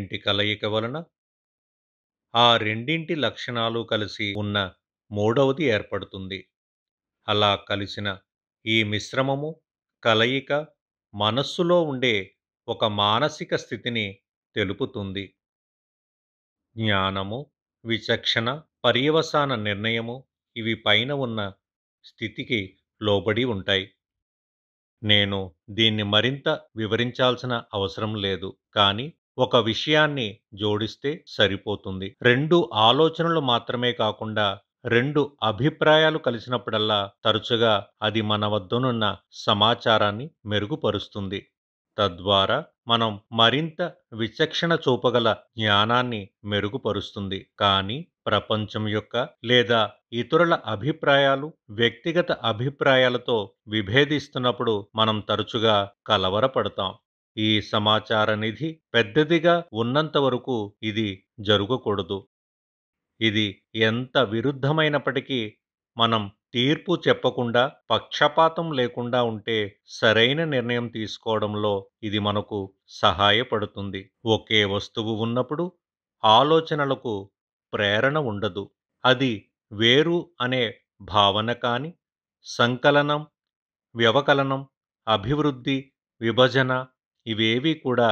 రెండింటి కలయిక వలన ఆ రెండింటి లక్షణాలు కలిసి ఉన్న మూడవది ఏర్పడుతుంది అలా కలిసిన ఈ మిశ్రమము కలయిక మనస్సులో ఉండే ఒక మానసిక స్థితిని తెలుపుతుంది జ్ఞానము విచక్షణ పర్యవసాన నిర్ణయము ఇవి పైన ఉన్న స్థితికి లోబడి ఉంటాయి నేను దీన్ని మరింత వివరించాల్సిన అవసరం లేదు కానీ ఒక విషయాన్ని జోడిస్తే సరిపోతుంది రెండు ఆలోచనలు మాత్రమే కాకుండా రెండు అభిప్రాయాలు కలిసినప్పుడల్లా తరచుగా అది మన వద్దనున్న సమాచారాన్ని మెరుగుపరుస్తుంది తద్వారా మనం మరింత విచక్షణ చూపగల జ్ఞానాన్ని మెరుగుపరుస్తుంది కానీ ప్రపంచం యొక్క లేదా ఇతరుల అభిప్రాయాలు వ్యక్తిగత అభిప్రాయాలతో విభేదిస్తున్నప్పుడు మనం తరచుగా కలవరపడతాం ఈ సమాచార నిధి పెద్దదిగా ఉన్నంత వరకు ఇది జరగకూడదు ఇది ఎంత విరుద్ధమైనప్పటికీ మనం తీర్పు చెప్పకుండా పక్షపాతం లేకుండా ఉంటే సరైన నిర్ణయం తీసుకోవడంలో ఇది మనకు సహాయపడుతుంది ఒకే వస్తువు ఉన్నప్పుడు ఆలోచనలకు ప్రేరణ ఉండదు అది వేరు అనే భావన కానీ సంకలనం వ్యవకలనం అభివృద్ధి విభజన ఇవేవీ కూడా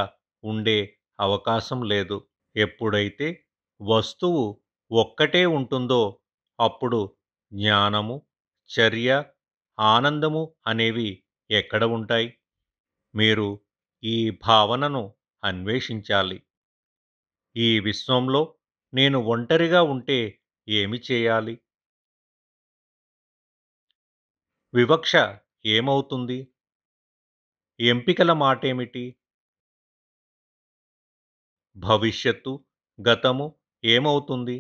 ఉండే అవకాశం లేదు ఎప్పుడైతే వస్తువు ఒక్కటే ఉంటుందో అప్పుడు జ్ఞానము చర్య ఆనందము అనేవి ఎక్కడ ఉంటాయి మీరు ఈ భావనను అన్వేషించాలి ఈ విశ్వంలో నేను ఒంటరిగా ఉంటే ఏమి చేయాలి వివక్ష ఏమవుతుంది ఎంపికల మాటేమిటి భవిష్యత్తు గతము ఏమవుతుంది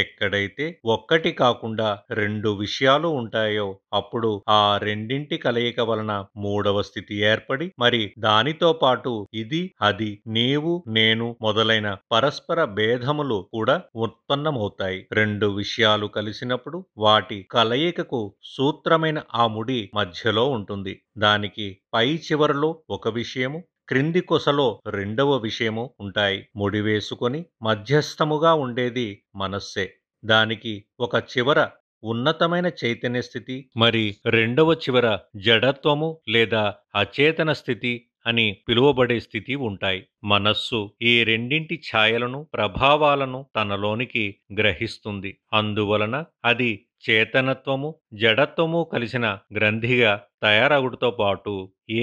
ఎక్కడైతే ఒక్కటి కాకుండా రెండు విషయాలు ఉంటాయో అప్పుడు ఆ రెండింటి కలయిక వలన మూడవ స్థితి ఏర్పడి మరి దానితో పాటు ఇది అది నీవు నేను మొదలైన పరస్పర భేదములు కూడా ఉత్పన్నమవుతాయి రెండు విషయాలు కలిసినప్పుడు వాటి కలయికకు సూత్రమైన ఆ ముడి మధ్యలో ఉంటుంది దానికి పై చివరలో ఒక విషయము క్రింది కొసలో రెండవ విషయము ఉంటాయి ముడివేసుకొని మధ్యస్థముగా ఉండేది మనస్సే దానికి ఒక చివర ఉన్నతమైన చైతన్య స్థితి మరి రెండవ చివర జడత్వము లేదా అచేతన స్థితి అని పిలువబడే స్థితి ఉంటాయి మనస్సు ఈ రెండింటి ఛాయలను ప్రభావాలను తనలోనికి గ్రహిస్తుంది అందువలన అది చేతనత్వము జడత్వము కలిసిన గ్రంథిగా తయారవుడితో పాటు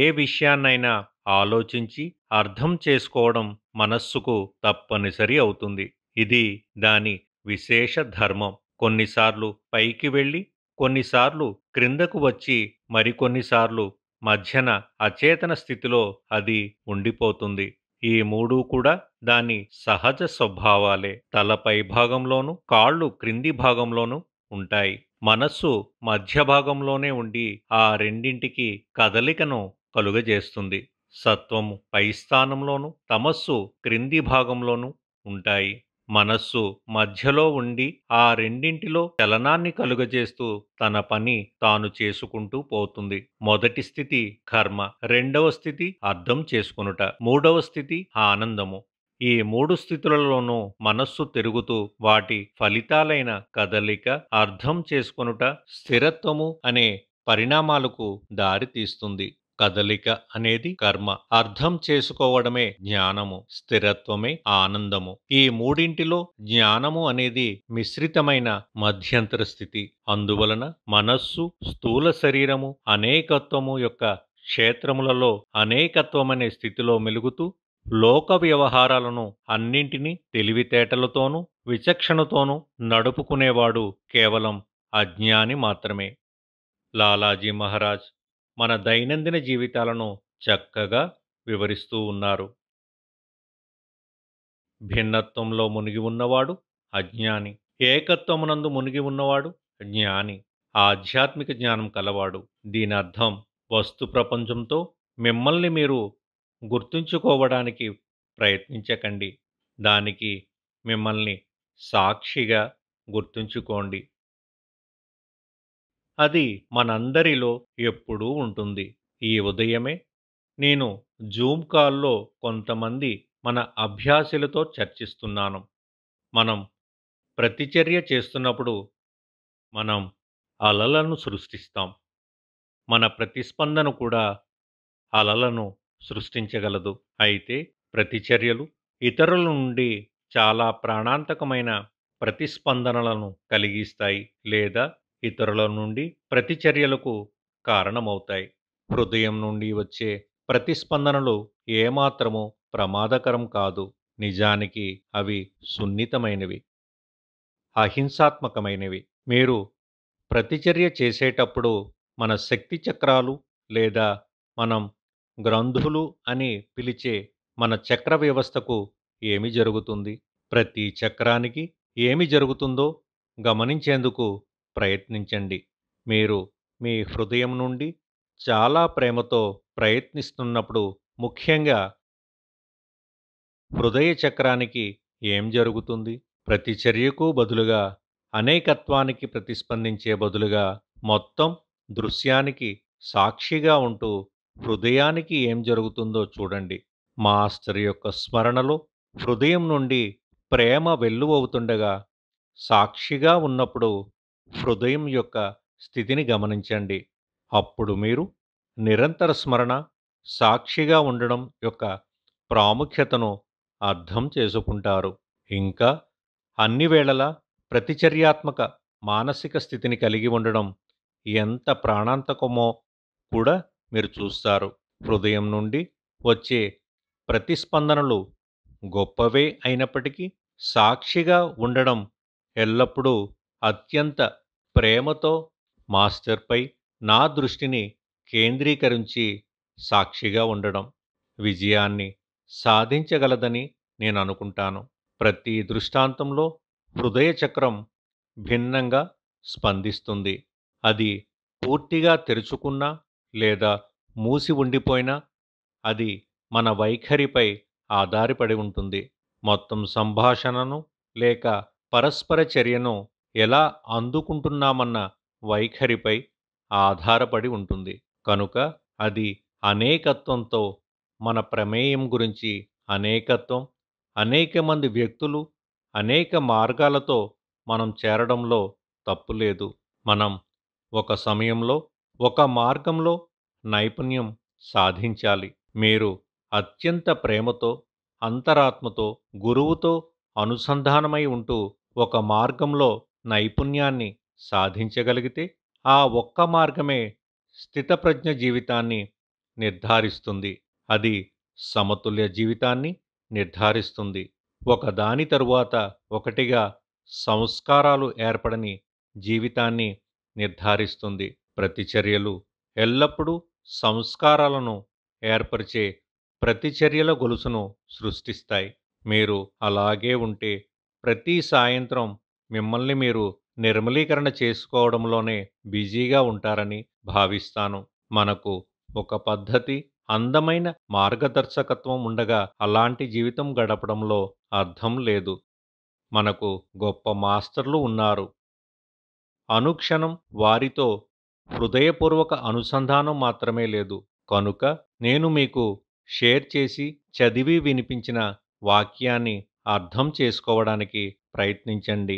ఏ విషయాన్నైనా ఆలోచించి అర్థం చేసుకోవడం మనస్సుకు తప్పనిసరి అవుతుంది ఇది దాని విశేష ధర్మం కొన్నిసార్లు పైకి వెళ్ళి కొన్నిసార్లు క్రిందకు వచ్చి మరికొన్నిసార్లు మధ్యన అచేతన స్థితిలో అది ఉండిపోతుంది ఈ మూడు కూడా దాని సహజ స్వభావాలే తల పైభాగంలోనూ కాళ్ళు క్రింది భాగంలోనూ ఉంటాయి మనస్సు మధ్య భాగంలోనే ఉండి ఆ రెండింటికి కదలికను కలుగజేస్తుంది సత్వము పై స్థానంలోను తమస్సు క్రింది భాగంలోను ఉంటాయి మనస్సు మధ్యలో ఉండి ఆ రెండింటిలో చలనాన్ని కలుగజేస్తూ తన పని తాను చేసుకుంటూ పోతుంది మొదటి స్థితి కర్మ రెండవ స్థితి అర్థం చేసుకునుట మూడవ స్థితి ఆనందము ఈ మూడు స్థితులలోనూ మనస్సు తిరుగుతూ వాటి ఫలితాలైన కదలిక అర్థం చేసుకొనుట స్థిరత్వము అనే పరిణామాలకు దారితీస్తుంది కదలిక అనేది కర్మ అర్థం చేసుకోవడమే జ్ఞానము స్థిరత్వమే ఆనందము ఈ మూడింటిలో జ్ఞానము అనేది మిశ్రితమైన మధ్యంతర స్థితి అందువలన మనస్సు స్థూల శరీరము అనేకత్వము యొక్క క్షేత్రములలో అనేకత్వమనే స్థితిలో మెలుగుతూ లోక వ్యవహారాలను అన్నింటినీ తెలివితేటలతోనూ విచక్షణతోనూ నడుపుకునేవాడు కేవలం అజ్ఞాని మాత్రమే లాలాజీ మహారాజ్ మన దైనందిన జీవితాలను చక్కగా వివరిస్తూ ఉన్నారు భిన్నత్వంలో మునిగి ఉన్నవాడు అజ్ఞాని ఏకత్వమునందు మునిగి ఉన్నవాడు జ్ఞాని ఆధ్యాత్మిక జ్ఞానం కలవాడు దీని అర్థం వస్తు ప్రపంచంతో మిమ్మల్ని మీరు గుర్తుంచుకోవడానికి ప్రయత్నించకండి దానికి మిమ్మల్ని సాక్షిగా గుర్తుంచుకోండి అది మనందరిలో ఎప్పుడూ ఉంటుంది ఈ ఉదయమే నేను జూమ్ కాల్లో కొంతమంది మన అభ్యాసులతో చర్చిస్తున్నాను మనం ప్రతిచర్య చేస్తున్నప్పుడు మనం అలలను సృష్టిస్తాం మన ప్రతిస్పందన కూడా అలలను సృష్టించగలదు అయితే ప్రతిచర్యలు ఇతరుల నుండి చాలా ప్రాణాంతకమైన ప్రతిస్పందనలను కలిగిస్తాయి లేదా ఇతరుల నుండి ప్రతిచర్యలకు కారణమవుతాయి హృదయం నుండి వచ్చే ప్రతిస్పందనలు ఏమాత్రము ప్రమాదకరం కాదు నిజానికి అవి సున్నితమైనవి అహింసాత్మకమైనవి మీరు ప్రతిచర్య చేసేటప్పుడు మన శక్తి చక్రాలు లేదా మనం గ్రంథులు అని పిలిచే మన చక్ర వ్యవస్థకు ఏమి జరుగుతుంది ప్రతి చక్రానికి ఏమి జరుగుతుందో గమనించేందుకు ప్రయత్నించండి మీరు మీ హృదయం నుండి చాలా ప్రేమతో ప్రయత్నిస్తున్నప్పుడు ముఖ్యంగా హృదయ చక్రానికి ఏం జరుగుతుంది ప్రతి చర్యకు బదులుగా అనేకత్వానికి ప్రతిస్పందించే బదులుగా మొత్తం దృశ్యానికి సాక్షిగా ఉంటూ హృదయానికి ఏం జరుగుతుందో చూడండి మాస్టర్ యొక్క స్మరణలో హృదయం నుండి ప్రేమ వెల్లువవుతుండగా సాక్షిగా ఉన్నప్పుడు హృదయం యొక్క స్థితిని గమనించండి అప్పుడు మీరు నిరంతర స్మరణ సాక్షిగా ఉండడం యొక్క ప్రాముఖ్యతను అర్థం చేసుకుంటారు ఇంకా అన్ని వేళలా ప్రతిచర్యాత్మక మానసిక స్థితిని కలిగి ఉండడం ఎంత ప్రాణాంతకమో కూడా మీరు చూస్తారు హృదయం నుండి వచ్చే ప్రతిస్పందనలు గొప్పవే అయినప్పటికీ సాక్షిగా ఉండడం ఎల్లప్పుడూ అత్యంత ప్రేమతో మాస్టర్పై నా దృష్టిని కేంద్రీకరించి సాక్షిగా ఉండడం విజయాన్ని సాధించగలదని నేను అనుకుంటాను ప్రతి దృష్టాంతంలో హృదయ చక్రం భిన్నంగా స్పందిస్తుంది అది పూర్తిగా తెరుచుకున్నా లేదా మూసి ఉండిపోయినా అది మన వైఖరిపై ఆధారపడి ఉంటుంది మొత్తం సంభాషణను లేక పరస్పర చర్యను ఎలా అందుకుంటున్నామన్న వైఖరిపై ఆధారపడి ఉంటుంది కనుక అది అనేకత్వంతో మన ప్రమేయం గురించి అనేకత్వం అనేక మంది వ్యక్తులు అనేక మార్గాలతో మనం చేరడంలో తప్పులేదు మనం ఒక సమయంలో ఒక మార్గంలో నైపుణ్యం సాధించాలి మీరు అత్యంత ప్రేమతో అంతరాత్మతో గురువుతో అనుసంధానమై ఉంటూ ఒక మార్గంలో నైపుణ్యాన్ని సాధించగలిగితే ఆ ఒక్క మార్గమే స్థితప్రజ్ఞ జీవితాన్ని నిర్ధారిస్తుంది అది సమతుల్య జీవితాన్ని నిర్ధారిస్తుంది ఒకదాని తరువాత ఒకటిగా సంస్కారాలు ఏర్పడని జీవితాన్ని నిర్ధారిస్తుంది ప్రతిచర్యలు ఎల్లప్పుడూ సంస్కారాలను ఏర్పరిచే ప్రతిచర్యల గొలుసును సృష్టిస్తాయి మీరు అలాగే ఉంటే ప్రతి సాయంత్రం మిమ్మల్ని మీరు నిర్మలీకరణ చేసుకోవడంలోనే బిజీగా ఉంటారని భావిస్తాను మనకు ఒక పద్ధతి అందమైన మార్గదర్శకత్వం ఉండగా అలాంటి జీవితం గడపడంలో అర్థం లేదు మనకు గొప్ప మాస్టర్లు ఉన్నారు అనుక్షణం వారితో హృదయపూర్వక అనుసంధానం మాత్రమే లేదు కనుక నేను మీకు షేర్ చేసి చదివి వినిపించిన వాక్యాన్ని అర్థం చేసుకోవడానికి ప్రయత్నించండి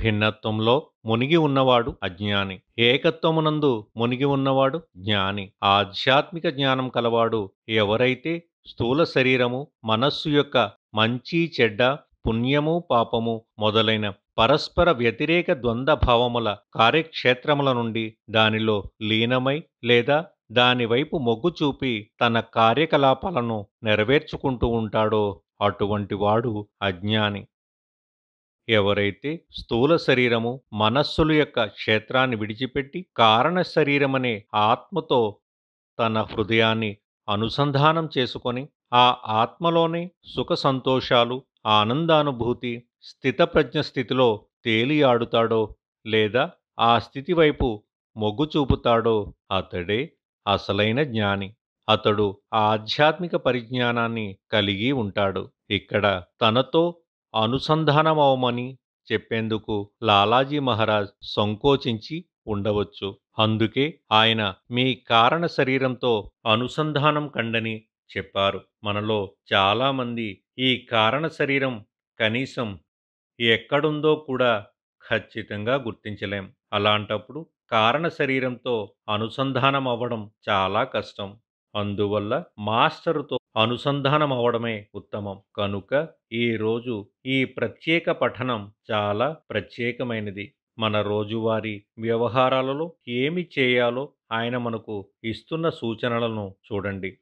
భిన్నత్వంలో మునిగి ఉన్నవాడు అజ్ఞాని ఏకత్వమునందు మునిగి ఉన్నవాడు జ్ఞాని ఆధ్యాత్మిక జ్ఞానం కలవాడు ఎవరైతే స్థూల శరీరము మనస్సు యొక్క మంచి చెడ్డ పుణ్యము పాపము మొదలైన పరస్పర వ్యతిరేక ద్వంద్వభావముల కార్యక్షేత్రముల నుండి దానిలో లీనమై లేదా దానివైపు మొగ్గు చూపి తన కార్యకలాపాలను నెరవేర్చుకుంటూ ఉంటాడో అటువంటి వాడు అజ్ఞాని ఎవరైతే స్థూల శరీరము మనస్సులు యొక్క క్షేత్రాన్ని విడిచిపెట్టి కారణ శరీరమనే ఆత్మతో తన హృదయాన్ని అనుసంధానం చేసుకొని ఆ ఆత్మలోనే సుఖ సంతోషాలు ఆనందానుభూతి స్థితప్రజ్ఞ స్థితిలో తేలియాడుతాడో లేదా ఆ స్థితి వైపు మొగ్గు చూపుతాడో అతడే అసలైన జ్ఞాని అతడు ఆధ్యాత్మిక పరిజ్ఞానాన్ని కలిగి ఉంటాడు ఇక్కడ తనతో అనుసంధానమవమని చెప్పేందుకు లాలాజీ మహారాజ్ సంకోచించి ఉండవచ్చు అందుకే ఆయన మీ కారణ శరీరంతో అనుసంధానం కండని చెప్పారు మనలో చాలామంది ఈ కారణ శరీరం కనీసం ఎక్కడుందో కూడా ఖచ్చితంగా గుర్తించలేం అలాంటప్పుడు కారణ శరీరంతో అనుసంధానం అవ్వడం చాలా కష్టం అందువల్ల మాస్టరుతో అనుసంధానం అవడమే ఉత్తమం కనుక ఈరోజు ఈ ప్రత్యేక పఠనం చాలా ప్రత్యేకమైనది మన రోజువారీ వ్యవహారాలలో ఏమి చేయాలో ఆయన మనకు ఇస్తున్న సూచనలను చూడండి